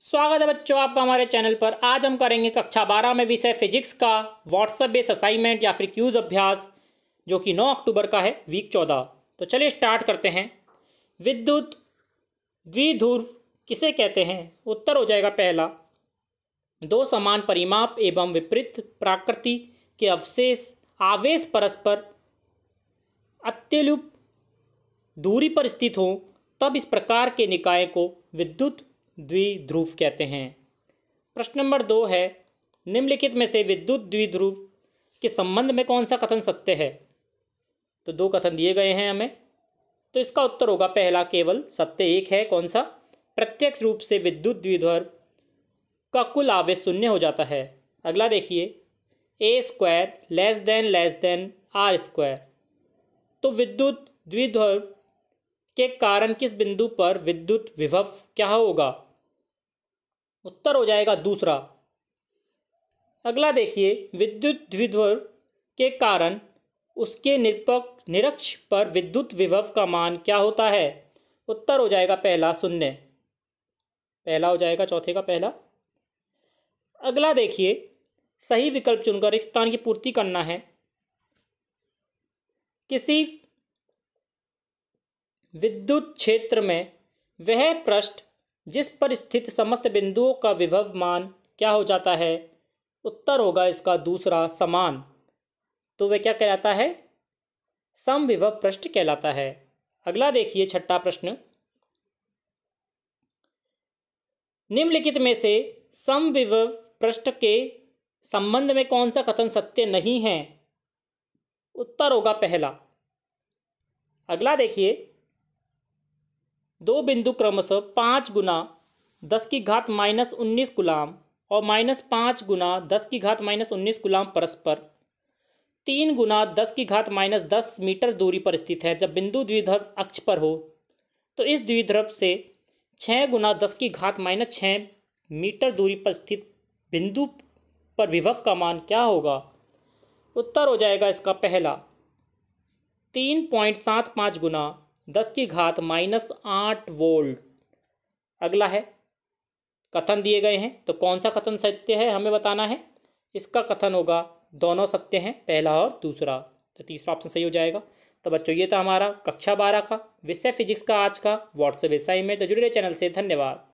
स्वागत है बच्चों आपका हमारे चैनल पर आज हम करेंगे कक्षा बारह में विषय फिजिक्स का व्हाट्सएप बेस असाइनमेंट या फिर क्यूज अभ्यास जो कि 9 अक्टूबर का है वीक चौदह तो चलिए स्टार्ट करते हैं विद्युत द्विध्रुव किसे कहते हैं उत्तर हो जाएगा पहला दो समान परिमाप एवं विपरीत प्राकृति के अवशेष आवेश परस्पर अत्यलुप दूरी पर स्थित हों तब इस प्रकार के निकाय को विद्युत द्विध्रुव कहते हैं प्रश्न नंबर दो है निम्नलिखित में से विद्युत द्विध्रुव के संबंध में कौन सा कथन सत्य है तो दो कथन दिए गए हैं हमें तो इसका उत्तर होगा पहला केवल सत्य एक है कौन सा प्रत्यक्ष रूप से विद्युत द्विध्रुव का कुल आवेश शून्य हो जाता है अगला देखिए a square less than less than r square तो विद्युत द्विध्रुव के कारण किस बिंदु पर विद्युत विभव क्या होगा उत्तर हो जाएगा दूसरा अगला देखिए विद्युत द्विध्वर के कारण उसके निरपक्ष निरक्ष पर विद्युत विभव का मान क्या होता है उत्तर हो जाएगा पहला शून्य पहला हो जाएगा चौथे का पहला अगला देखिए सही विकल्प चुनकर एक स्थान की पूर्ति करना है किसी विद्युत क्षेत्र में वह पृष्ठ जिस पर स्थित समस्त बिंदुओं का विभव मान क्या हो जाता है उत्तर होगा इसका दूसरा समान तो वह क्या कहलाता है सम विभव पृष्ठ कहलाता है अगला देखिए छठा प्रश्न निम्नलिखित में से सम विभव पृष्ठ के संबंध में कौन सा कथन सत्य नहीं है उत्तर होगा पहला अगला देखिए दो बिंदु क्रमशः पाँच गुना दस की घात माइनस उन्नीस गुलाम और माइनस पाँच गुना दस की घात माइनस उन्नीस गुलाम परस्पर तीन गुना दस की घात माइनस दस मीटर दूरी पर स्थित है जब बिंदु द्विध्रव अक्ष पर हो तो इस द्विध्रव से छः गुना दस की घात माइनस छः मीटर दूरी पर स्थित बिंदु पर विभव का मान क्या होगा उत्तर हो जाएगा इसका पहला तीन पॉइंट सात पाँच गुना दस की घात माइनस आठ वोल्ट अगला है कथन दिए गए हैं तो कौन सा कथन सत्य है हमें बताना है इसका कथन होगा दोनों सत्य हैं पहला और दूसरा तो तीसरा ऑप्शन सही हो जाएगा तो बच्चों ये था हमारा कक्षा बारह का विषय फिजिक्स का आज का व्हाट्सएप विषय में तो जुड़े चैनल से धन्यवाद